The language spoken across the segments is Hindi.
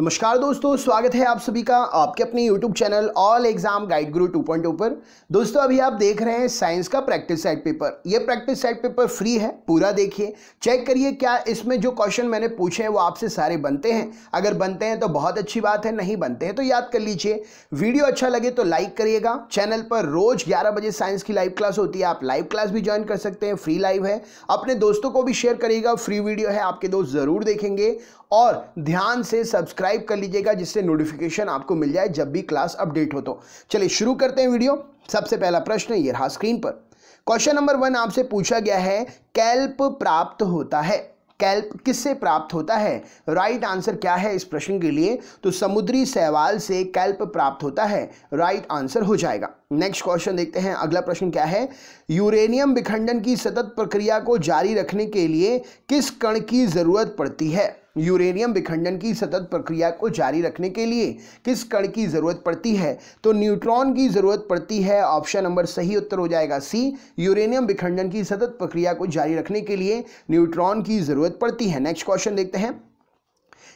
नमस्कार दोस्तों स्वागत है आप सभी का आपके अपने YouTube channel all exam guide guru 2.0 पर दोस्तों अभी आप देख रहे हैं साइंस का प्रैक्टिस सेट पेपर ये प्रैक्टिस सेट पेपर फ्री है पूरा देखिए चेक करिए क्या इसमें जो क्वेश्चन मैंने पूछे हैं वो आपसे सारे बनते हैं अगर बनते हैं तो बहुत अच्छी बात है नहीं बनते हैं तो याद कर लीजिए वीडियो अच्छा लगे तो लाइक करिएगा चैनल पर रोज ग्यारह बजे साइंस की लाइव क्लास होती है आप लाइव क्लास भी ज्वाइन कर सकते हैं फ्री लाइव है अपने दोस्तों को भी शेयर करिएगा फ्री वीडियो है आपके दोस्त ज़रूर देखेंगे और ध्यान से सब्सक्राइब कर लीजिएगा जिससे नोटिफिकेशन आपको मिल जाए जब भी क्लास अपडेट हो तो चलिए शुरू करते हैं वीडियो सबसे पहला प्रश्न ये रहा स्क्रीन पर क्वेश्चन नंबर वन आपसे पूछा गया है कैल्प प्राप्त होता है कैल्प किससे प्राप्त होता है राइट right आंसर क्या है इस प्रश्न के लिए तो समुद्री सहवाल से कैल्प प्राप्त होता है राइट right आंसर हो जाएगा नेक्स्ट क्वेश्चन देखते हैं अगला प्रश्न क्या है यूरेनियम विखंडन की सतत प्रक्रिया को जारी रखने के लिए किस कण की जरूरत पड़ती है यूरेनियम विखंडन की सतत प्रक्रिया को जारी रखने के लिए किस कण की ज़रूरत पड़ती है तो न्यूट्रॉन की ज़रूरत पड़ती है ऑप्शन नंबर सही उत्तर हो जाएगा सी यूरेनियम विखंडन की सतत प्रक्रिया को जारी रखने के लिए न्यूट्रॉन की ज़रूरत पड़ती है नेक्स्ट क्वेश्चन देखते हैं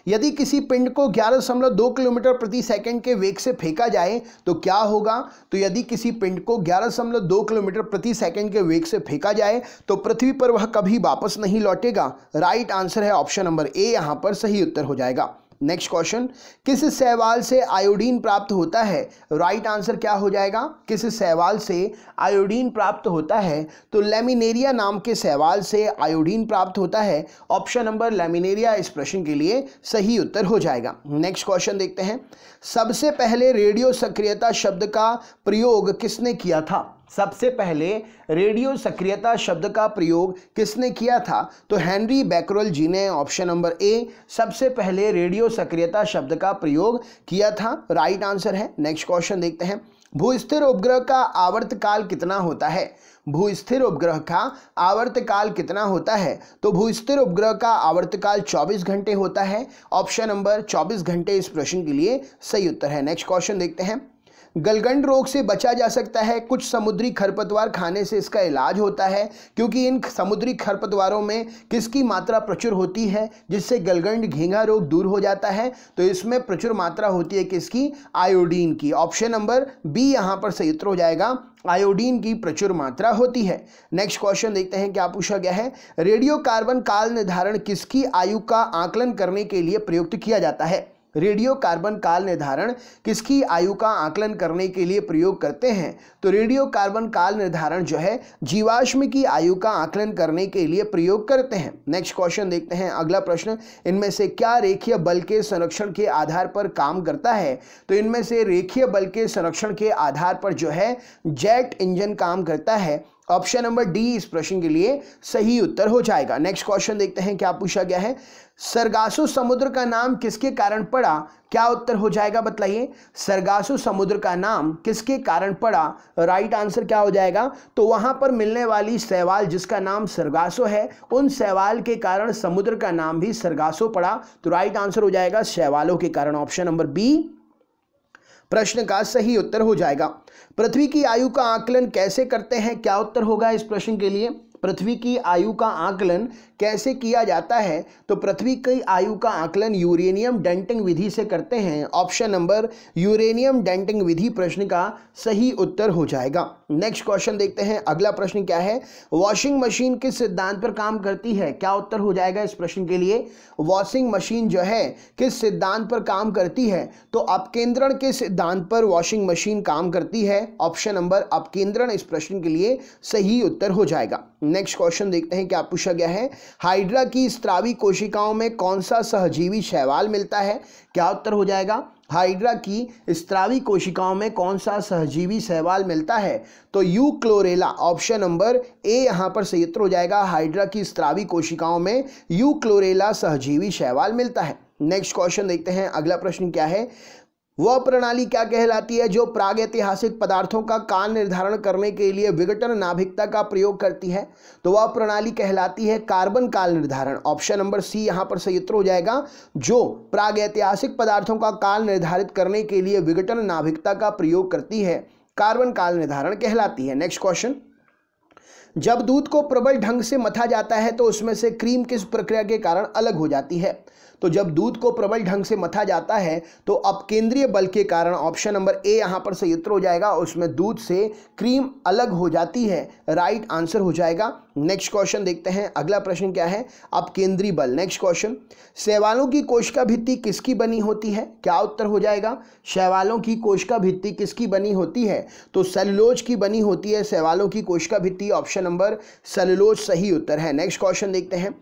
यदि किसी पिंड को ग्यारह दशमलव दो किलोमीटर प्रति सेकंड के वेग से फेंका जाए तो क्या होगा तो यदि किसी पिंड को ग्यारह दशमलव दो किलोमीटर प्रति सेकंड के वेग से फेंका जाए तो पृथ्वी पर वह कभी वापस नहीं लौटेगा राइट आंसर है ऑप्शन नंबर ए यहाँ पर सही उत्तर हो जाएगा नेक्स्ट क्वेश्चन किस सहवाल से आयोडीन प्राप्त होता है राइट right आंसर क्या हो जाएगा किस सहवाल से आयोडीन प्राप्त होता है तो लेमिनेरिया नाम के सहवाल से आयोडीन प्राप्त होता है ऑप्शन नंबर लेमिनेरिया इस प्रश्न के लिए सही उत्तर हो जाएगा नेक्स्ट क्वेश्चन देखते हैं सबसे पहले रेडियो सक्रियता शब्द का प्रयोग किसने किया था सबसे पहले रेडियो सक्रियता शब्द का प्रयोग किसने किया था तो हेनरी बैकरोल जी ने ऑप्शन नंबर ए सबसे पहले रेडियो सक्रियता शब्द का प्रयोग किया था राइट आंसर है नेक्स्ट क्वेश्चन देखते हैं भूस्थिर उपग्रह का आवर्त काल कितना होता है भूस्थिर उपग्रह का आवर्त काल कितना होता है तो भूस्थिर उपग्रह का आवर्त काल 24 घंटे होता है ऑप्शन नंबर 24 घंटे इस प्रश्न के लिए सही उत्तर है नेक्स्ट क्वेश्चन देखते हैं गलगंड रोग से बचा जा सकता है कुछ समुद्री खरपतवार खाने से इसका इलाज होता है क्योंकि इन समुद्री खरपतवारों में किसकी मात्रा प्रचुर होती है जिससे गलगंड घेंगा रोग दूर हो जाता है तो इसमें प्रचुर मात्रा होती है किसकी आयोडीन की ऑप्शन नंबर बी यहाँ पर सही उत्तर हो जाएगा आयोडीन की प्रचुर मात्रा होती है नेक्स्ट क्वेश्चन देखते हैं क्या पूछा गया है रेडियो कार्बन काल निर्धारण किसकी आयु का आकलन करने के लिए प्रयुक्त किया जाता है रेडियो कार्बन काल निर्धारण किसकी आयु का आकलन करने के लिए प्रयोग करते हैं तो रेडियो कार्बन काल निर्धारण जो है जीवाश्म की आयु का आकलन करने के लिए प्रयोग करते हैं नेक्स्ट क्वेश्चन देखते हैं अगला प्रश्न इनमें से क्या रेखीय बल के संरक्षण के आधार पर काम करता है तो इनमें से रेखीय बल के संरक्षण के आधार पर जो है जेट इंजन काम करता है ऑप्शन नंबर डी इस प्रश्न के लिए सही उत्तर हो जाएगा नेक्स्ट क्वेश्चन देखते हैं क्या पूछा गया है सरगासु समुद्र का नाम किसके कारण पड़ा क्या उत्तर हो जाएगा बतलाइए सरगासु समुद्र का नाम किसके कारण पड़ा राइट आंसर क्या हो जाएगा तो वहां पर मिलने वाली सहवाल जिसका नाम सरगासो है उन सहवाल के कारण समुद्र का नाम भी सरगासो पड़ा तो राइट आंसर हो जाएगा सहवालों के कारण ऑप्शन नंबर बी प्रश्न का सही उत्तर हो जाएगा पृथ्वी की आयु का आकलन कैसे करते हैं क्या उत्तर होगा इस प्रश्न के लिए पृथ्वी की आयु का आकलन कैसे किया जाता है तो पृथ्वी की आयु का आकलन यूरेनियम डेंटिंग विधि से करते हैं ऑप्शन नंबर यूरेनियम डेंटिंग विधि प्रश्न का सही उत्तर हो जाएगा नेक्स्ट क्वेश्चन देखते हैं अगला प्रश्न क्या है वॉशिंग मशीन किस सिद्धांत पर काम करती है क्या उत्तर हो जाएगा इस प्रश्न के लिए वॉशिंग मशीन जो है किस सिद्धांत पर काम करती है तो अपकेंद्रण के सिद्धांत पर वॉशिंग मशीन काम करती है ऑप्शन नंबर अपकेंद्रण इस प्रश्न के लिए सही उत्तर हो जाएगा नेक्स्ट क्वेश्चन देखते हैं क्या पूछा गया है हाइड्रा की स्त्रावी कोशिकाओं में कौन सा सहजीवी शैवाल मिलता है क्या उत्तर हो जाएगा हाइड्रा की स्त्रावी कोशिकाओं में कौन सा सहजीवी सहवाल मिलता है तो यू क्लोरेला ऑप्शन नंबर ए यहाँ पर सही उत्तर हो जाएगा हाइड्रा की स्त्रावी कोशिकाओं में यू क्लोरेला सहजीवी सहवाल मिलता है नेक्स्ट क्वेश्चन देखते हैं अगला प्रश्न क्या है वह प्रणाली क्या कहलाती है जो प्रागैतिहासिक पदार्थों का काल निर्धारण करने के लिए विघटन नाभिकता का प्रयोग करती है तो वह प्रणाली कहलाती है कार्बन काल निर्धारण ऑप्शन नंबर सी यहाँ पर सही उत्तर हो जाएगा जो प्रागैतिहासिक पदार्थों का काल निर्धारित करने के लिए विघटन नाभिकता का प्रयोग करती है कार्बन काल निर्धारण कहलाती है नेक्स्ट क्वेश्चन जब दूध को प्रबल ढंग से मथा जाता है तो उसमें से क्रीम किस प्रक्रिया के कारण अलग हो जाती है तो जब दूध को प्रबल ढंग से मथा जाता है तो अब केंद्रीय बल के कारण ऑप्शन नंबर ए यहाँ पर सही उत्तर हो जाएगा उसमें दूध से क्रीम अलग हो जाती है राइट आंसर हो जाएगा नेक्स्ट क्वेश्चन देखते हैं अगला प्रश्न क्या है अब केंद्रीय बल नेक्स्ट क्वेश्चन शैवालों की कोशिका भित्ति किसकी बनी होती है क्या उत्तर हो जाएगा शैवालों की कोशिका भित्ति किसकी बनी होती है तो सेलुलोज की बनी होती है शैवालों की कोशिका भित्ति ऑप्शन नंबर सेलुलोज सही उत्तर है नेक्स्ट क्वेश्चन देखते हैं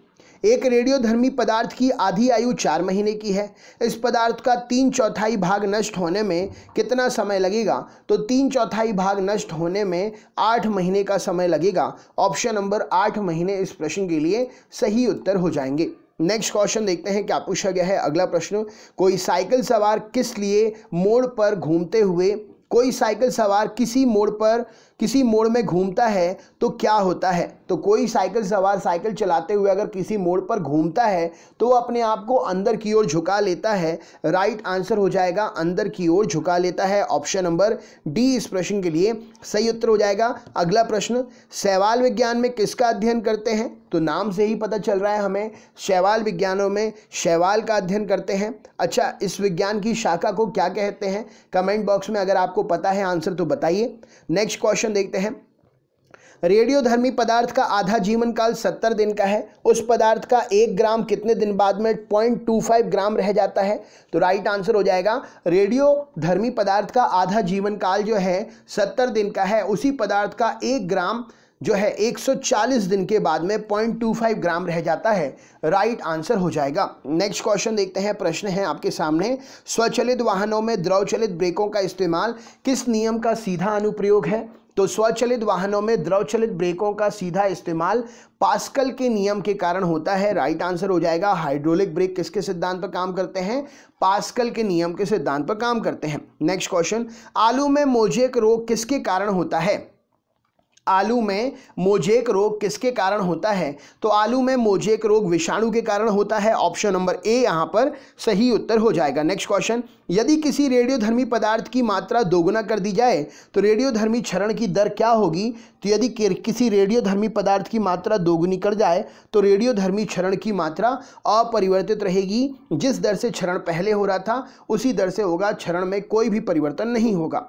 एक रेडियोधर्मी पदार्थ की आधी आयु चार महीने की है इस पदार्थ का तीन चौथाई भाग नष्ट होने में कितना समय लगेगा तो तीन चौथाई भाग नष्ट होने में आठ महीने का समय लगेगा ऑप्शन नंबर आठ महीने इस प्रश्न के लिए सही उत्तर हो जाएंगे नेक्स्ट क्वेश्चन देखते हैं क्या पूछा गया है अगला प्रश्न कोई साइकिल सवार किस लिए मोड़ पर घूमते हुए कोई साइकिल सवार किसी मोड़ पर किसी मोड़ में घूमता है तो क्या होता है तो कोई साइकिल सवार साइकिल चलाते हुए अगर किसी मोड़ पर घूमता है तो वो अपने आप को अंदर की ओर झुका लेता है राइट आंसर हो जाएगा अंदर की ओर झुका लेता है ऑप्शन नंबर डी इस प्रश्न के लिए सही उत्तर हो जाएगा अगला प्रश्न शैवाल विज्ञान में किसका अध्ययन करते हैं तो नाम से ही पता चल रहा है हमें शैवाल विज्ञानों में शैवाल का अध्ययन करते हैं अच्छा इस विज्ञान की शाखा को क्या कहते हैं कमेंट बॉक्स में अगर आपको पता है आंसर तो बताइए नेक्स्ट क्वेश्चन क्वेश्चन देखते हैं रेडियोधर्मी पदार्थ का आधा जीवन काल सत्तर दिन का है उस पदार्थ का एक ग्राम कितने दिन बाद में पॉइंट टू फाइव ग्राम रह जाता है तो राइट आंसर हो जाएगा रेडियोधर्मी पदार्थ का आधा जीवन काल जो है सत्तर दिन का है उसी पदार्थ का एक ग्राम जो है 140 दिन के बाद में 0.25 ग्राम रह जाता है राइट आंसर हो जाएगा नेक्स्ट क्वेश्चन देखते हैं प्रश्न है आपके सामने स्वचलित वाहनों में द्रवचलित ब्रेकों का इस्तेमाल किस नियम का सीधा अनुप्रयोग है तो स्वचलित वाहनों में द्रव चलित ब्रेकों का सीधा इस्तेमाल पास्कल के नियम के कारण होता है राइट आंसर हो जाएगा हाइड्रोलिक ब्रेक किसके सिद्धांत पर काम करते हैं पास्कल के नियम के सिद्धांत पर काम करते हैं नेक्स्ट क्वेश्चन आलू में मोजेक रोग किसके कारण होता है आलू में मोजेक रोग किसके कारण होता है तो आलू में मोजेक रोग विषाणु के कारण होता है ऑप्शन नंबर ए यहाँ पर सही उत्तर हो जाएगा नेक्स्ट क्वेश्चन यदि किसी रेडियोधर्मी पदार्थ की मात्रा दोगुना कर दी जाए तो रेडियोधर्मी क्षरण की दर क्या होगी तो यदि किसी रेडियोधर्मी पदार्थ की मात्रा दोगुनी कर जाए तो रेडियोधर्मी क्षरण की मात्रा अपरिवर्तित रहेगी जिस दर से क्षरण पहले हो रहा था उसी दर से होगा क्षरण में कोई भी परिवर्तन नहीं होगा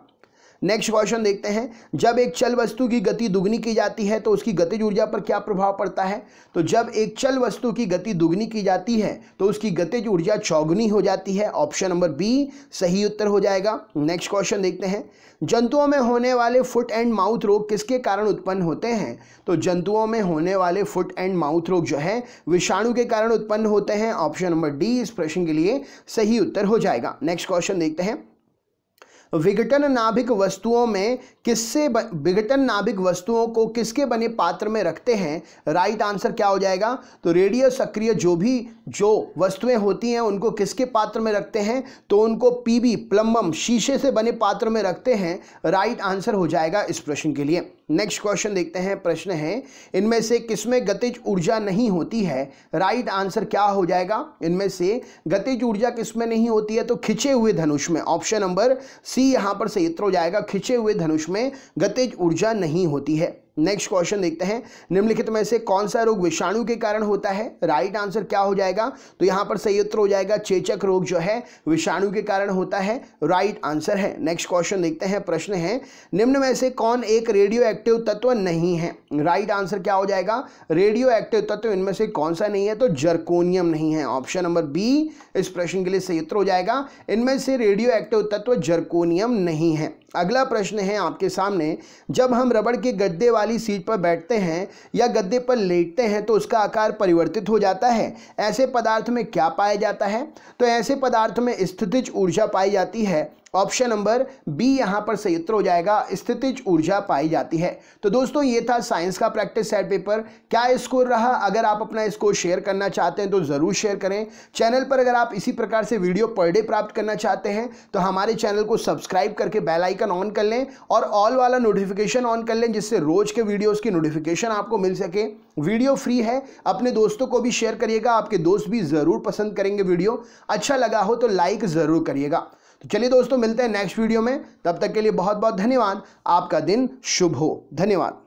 नेक्स्ट क्वेश्चन देखते हैं जब एक चल वस्तु की गति दुगनी की जाती है तो उसकी गतिज ऊर्जा पर क्या प्रभाव पड़ता है तो जब एक चल वस्तु की गति दुगनी की जाती है तो उसकी गतिज ऊर्जा चौगुनी हो जाती है ऑप्शन नंबर बी सही उत्तर हो जाएगा नेक्स्ट क्वेश्चन देखते हैं जंतुओं में होने वाले फुट एंड माउथ रोग किसके कारण उत्पन्न होते हैं तो जंतुओं में होने वाले फुट एंड माउथ रोग जो है विषाणु के कारण उत्पन्न होते हैं ऑप्शन नंबर डी इस प्रश्न के लिए सही उत्तर हो जाएगा नेक्स्ट क्वेश्चन देखते हैं विघटन नाभिक वस्तुओं में किससे विघटन नाभिक वस्तुओं को किसके बने पात्र में रखते हैं राइट आंसर क्या हो जाएगा तो रेडियो सक्रिय जो भी जो वस्तुएं होती हैं उनको किसके पात्र में रखते हैं तो उनको पीबी प्लम्बम शीशे से बने पात्र में रखते हैं राइट आंसर हो जाएगा इस प्रश्न के लिए नेक्स्ट क्वेश्चन देखते हैं प्रश्न है इनमें से किसमें गतिज ऊर्जा नहीं होती है राइट right आंसर क्या हो जाएगा इनमें से गतिज ऊर्जा किसमें नहीं होती है तो खिंचे हुए धनुष में ऑप्शन नंबर सी यहां पर सही हो जाएगा खिंचे हुए धनुष में गतिज ऊर्जा नहीं होती है नेक्स्ट क्वेश्चन देखते हैं निम्नलिखित में से कौन सा रोग विषाणु के कारण होता है राइट आंसर क्या हो जाएगा तो यहाँ पर सही उत्तर हो जाएगा चेचक रोग जो है विषाणु के कारण होता है राइट आंसर है नेक्स्ट क्वेश्चन देखते हैं प्रश्न है निम्न में से कौन एक रेडियो एक्टिव तत्व नहीं है राइट आंसर क्या हो जाएगा रेडियो एक्टिव तत्व इनमें से कौन सा नहीं है तो जर्कोनियम नहीं है ऑप्शन नंबर बी इस प्रश्न के लिए सही उत्तर हो जाएगा इनमें से रेडियो एक्टिव तत्व जर्कोनियम नहीं है अगला प्रश्न है आपके सामने जब हम रबड़ के गद्दे वाली सीट पर बैठते हैं या गद्दे पर लेटते हैं तो उसका आकार परिवर्तित हो जाता है ऐसे पदार्थ में क्या पाया जाता है तो ऐसे पदार्थ में स्थितिज ऊर्जा पाई जाती है ऑप्शन नंबर बी यहां पर सही उत्तर हो जाएगा स्थितिज ऊर्जा पाई जाती है तो दोस्तों ये था साइंस का प्रैक्टिस सेट पेपर क्या स्कोर रहा अगर आप अपना स्कोर शेयर करना चाहते हैं तो ज़रूर शेयर करें चैनल पर अगर आप इसी प्रकार से वीडियो पर डे प्राप्त करना चाहते हैं तो हमारे चैनल को सब्सक्राइब करके बेल आइकन ऑन कर लें और ऑल वाला नोटिफिकेशन ऑन कर लें जिससे रोज के वीडियोज़ की नोटिफिकेशन आपको मिल सके वीडियो फ्री है अपने दोस्तों को भी शेयर करिएगा आपके दोस्त भी ज़रूर पसंद करेंगे वीडियो अच्छा लगा हो तो लाइक ज़रूर करिएगा तो चलिए दोस्तों मिलते हैं नेक्स्ट वीडियो में तब तक के लिए बहुत बहुत धन्यवाद आपका दिन शुभ हो धन्यवाद